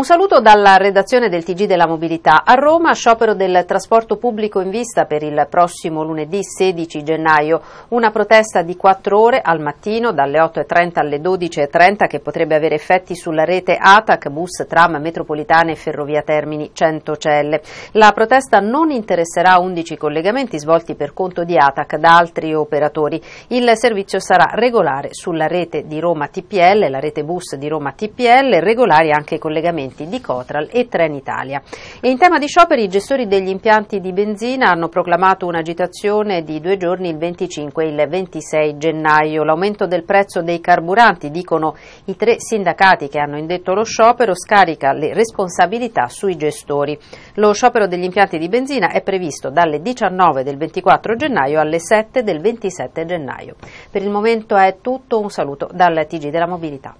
Un saluto dalla redazione del Tg della Mobilità. A Roma sciopero del trasporto pubblico in vista per il prossimo lunedì 16 gennaio. Una protesta di 4 ore al mattino dalle 8.30 alle 12.30 che potrebbe avere effetti sulla rete ATAC, bus, tram, metropolitane e ferrovia Termini 100 Celle. La protesta non interesserà 11 collegamenti svolti per conto di ATAC da altri operatori. Il servizio sarà regolare sulla rete di Roma TPL, la rete bus di Roma TPL, regolari anche i collegamenti dipendenti di Cotral e Trenitalia. E in tema di scioperi, i gestori degli impianti di benzina hanno proclamato un'agitazione di due giorni il 25 e il 26 gennaio. L'aumento del prezzo dei carburanti, dicono i tre sindacati che hanno indetto lo sciopero, scarica le responsabilità sui gestori. Lo sciopero degli impianti di benzina è previsto dalle 19 del 24 gennaio alle 7 del 27 gennaio. Per il momento è tutto, un saluto dal TG della Mobilità.